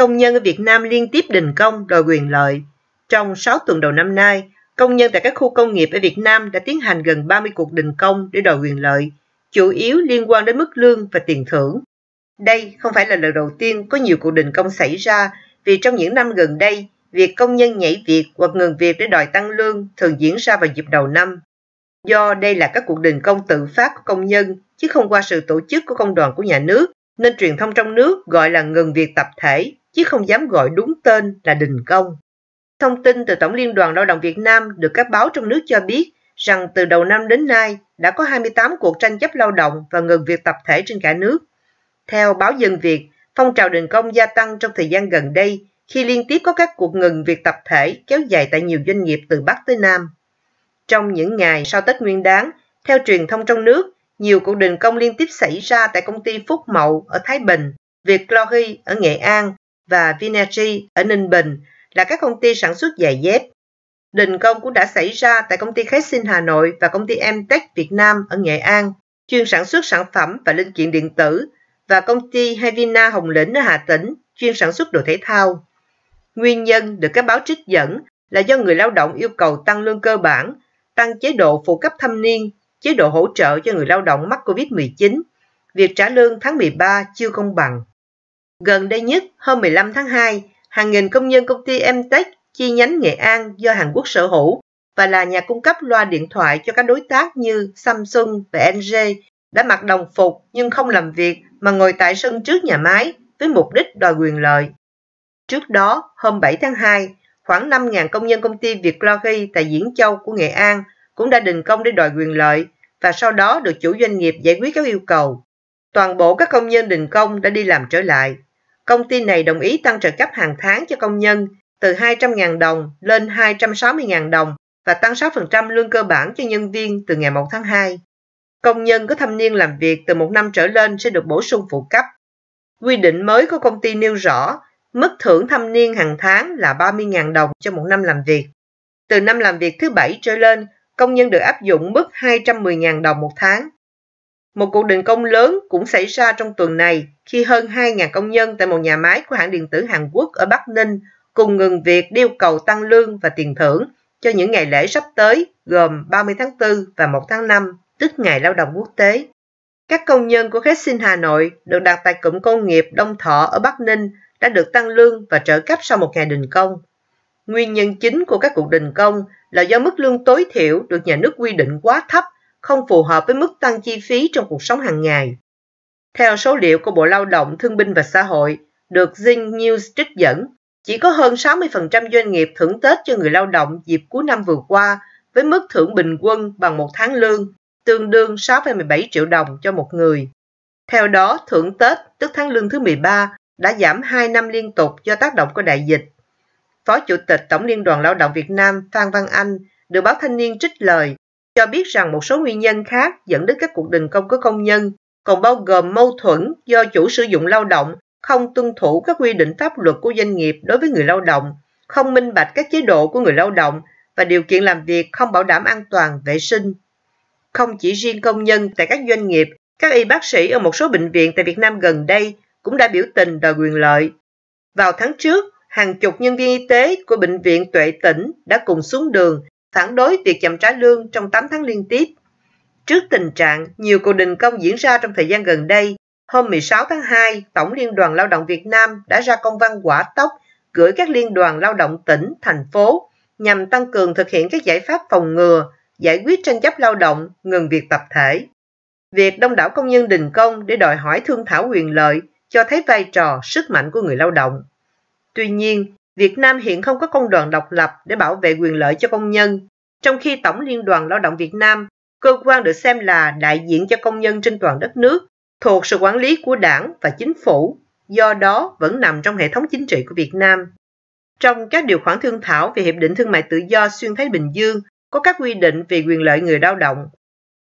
công nhân ở Việt Nam liên tiếp đình công đòi quyền lợi. Trong 6 tuần đầu năm nay, công nhân tại các khu công nghiệp ở Việt Nam đã tiến hành gần 30 cuộc đình công để đòi quyền lợi, chủ yếu liên quan đến mức lương và tiền thưởng. Đây không phải là lần đầu tiên có nhiều cuộc đình công xảy ra vì trong những năm gần đây, việc công nhân nhảy việc hoặc ngừng việc để đòi tăng lương thường diễn ra vào dịp đầu năm. Do đây là các cuộc đình công tự phát của công nhân chứ không qua sự tổ chức của công đoàn của nhà nước, nên truyền thông trong nước gọi là ngừng việc tập thể chứ không dám gọi đúng tên là đình công. Thông tin từ Tổng Liên đoàn Lao động Việt Nam được các báo trong nước cho biết rằng từ đầu năm đến nay đã có 28 cuộc tranh chấp lao động và ngừng việc tập thể trên cả nước. Theo báo Dân Việt, phong trào đình công gia tăng trong thời gian gần đây khi liên tiếp có các cuộc ngừng việc tập thể kéo dài tại nhiều doanh nghiệp từ Bắc tới Nam. Trong những ngày sau Tết Nguyên đán, theo truyền thông trong nước, nhiều cuộc đình công liên tiếp xảy ra tại công ty Phúc Mậu ở Thái Bình, Việt Clohy ở Nghệ An và Vinergy ở Ninh Bình là các công ty sản xuất giày dép. Đình công cũng đã xảy ra tại công ty Khái Sinh Hà Nội và công ty Emtech Việt Nam ở Nghệ An, chuyên sản xuất sản phẩm và linh kiện điện tử, và công ty Havina Hồng Lĩnh ở Hà Tĩnh, chuyên sản xuất đồ thể thao. Nguyên nhân được các báo trích dẫn là do người lao động yêu cầu tăng lương cơ bản, tăng chế độ phụ cấp thâm niên, chế độ hỗ trợ cho người lao động mắc COVID-19. Việc trả lương tháng 13 chưa công bằng. Gần đây nhất, hôm 15 tháng 2, hàng nghìn công nhân công ty Emtech chi nhánh Nghệ An do Hàn Quốc sở hữu và là nhà cung cấp loa điện thoại cho các đối tác như Samsung và LG đã mặc đồng phục nhưng không làm việc mà ngồi tại sân trước nhà máy với mục đích đòi quyền lợi. Trước đó, hôm 7 tháng 2, khoảng 5.000 công nhân công ty Việt Logi tại Diễn Châu của Nghệ An cũng đã đình công để đòi quyền lợi và sau đó được chủ doanh nghiệp giải quyết các yêu cầu. Toàn bộ các công nhân đình công đã đi làm trở lại. Công ty này đồng ý tăng trợ cấp hàng tháng cho công nhân từ 200.000 đồng lên 260.000 đồng và tăng 6% lương cơ bản cho nhân viên từ ngày 1 tháng 2. Công nhân có thâm niên làm việc từ một năm trở lên sẽ được bổ sung phụ cấp. Quy định mới của công ty nêu rõ mức thưởng thâm niên hàng tháng là 30.000 đồng cho một năm làm việc. Từ năm làm việc thứ bảy trở lên, công nhân được áp dụng mức 210.000 đồng một tháng. Một cuộc đình công lớn cũng xảy ra trong tuần này khi hơn 2.000 công nhân tại một nhà máy của hãng điện tử Hàn Quốc ở Bắc Ninh cùng ngừng việc yêu cầu tăng lương và tiền thưởng cho những ngày lễ sắp tới gồm 30 tháng 4 và 1 tháng 5, tức Ngày Lao động Quốc tế. Các công nhân của Khách Sinh Hà Nội được đặt tại cụm công nghiệp Đông Thọ ở Bắc Ninh đã được tăng lương và trợ cấp sau một ngày đình công. Nguyên nhân chính của các cuộc đình công là do mức lương tối thiểu được nhà nước quy định quá thấp – không phù hợp với mức tăng chi phí trong cuộc sống hàng ngày. Theo số liệu của Bộ Lao động, Thương binh và Xã hội được Zing News trích dẫn, chỉ có hơn 60% doanh nghiệp thưởng Tết cho người lao động dịp cuối năm vừa qua với mức thưởng bình quân bằng một tháng lương, tương đương 6,17 triệu đồng cho một người. Theo đó, thưởng Tết, tức tháng lương thứ 13, đã giảm 2 năm liên tục do tác động của đại dịch. Phó Chủ tịch Tổng Liên đoàn Lao động Việt Nam Phan Văn Anh được báo Thanh niên trích lời cho biết rằng một số nguyên nhân khác dẫn đến các cuộc đình công của công nhân còn bao gồm mâu thuẫn do chủ sử dụng lao động không tuân thủ các quy định pháp luật của doanh nghiệp đối với người lao động, không minh bạch các chế độ của người lao động và điều kiện làm việc không bảo đảm an toàn vệ sinh. Không chỉ riêng công nhân tại các doanh nghiệp, các y bác sĩ ở một số bệnh viện tại Việt Nam gần đây cũng đã biểu tình đòi quyền lợi. Vào tháng trước, hàng chục nhân viên y tế của Bệnh viện Tuệ Tỉnh đã cùng xuống đường phản đối việc chậm trả lương trong 8 tháng liên tiếp. Trước tình trạng nhiều cuộc đình công diễn ra trong thời gian gần đây, hôm 16 tháng 2, Tổng Liên đoàn Lao động Việt Nam đã ra công văn quả tốc gửi các liên đoàn lao động tỉnh, thành phố nhằm tăng cường thực hiện các giải pháp phòng ngừa, giải quyết tranh chấp lao động, ngừng việc tập thể. Việc đông đảo công nhân đình công để đòi hỏi thương thảo quyền lợi cho thấy vai trò, sức mạnh của người lao động. Tuy nhiên, Việt Nam hiện không có công đoàn độc lập để bảo vệ quyền lợi cho công nhân, trong khi Tổng Liên đoàn Lao động Việt Nam, cơ quan được xem là đại diện cho công nhân trên toàn đất nước, thuộc sự quản lý của đảng và chính phủ, do đó vẫn nằm trong hệ thống chính trị của Việt Nam. Trong các điều khoản thương thảo về Hiệp định Thương mại Tự do Xuyên Thái Bình Dương có các quy định về quyền lợi người lao động.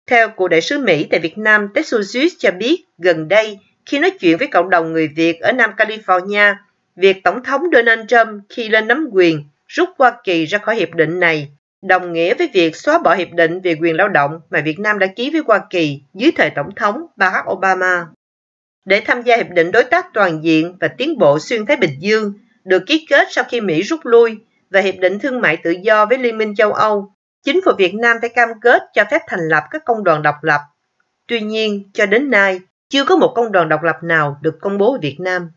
Theo Cụ đại sứ Mỹ tại Việt Nam Tetsu Zeus cho biết gần đây, khi nói chuyện với cộng đồng người Việt ở Nam California, Việc Tổng thống Donald Trump khi lên nắm quyền rút Hoa Kỳ ra khỏi hiệp định này đồng nghĩa với việc xóa bỏ hiệp định về quyền lao động mà Việt Nam đã ký với Hoa Kỳ dưới thời Tổng thống Barack Obama. Để tham gia hiệp định đối tác toàn diện và tiến bộ xuyên Thái Bình Dương được ký kết sau khi Mỹ rút lui và hiệp định thương mại tự do với Liên minh châu Âu, chính phủ Việt Nam phải cam kết cho phép thành lập các công đoàn độc lập. Tuy nhiên, cho đến nay, chưa có một công đoàn độc lập nào được công bố ở Việt Nam.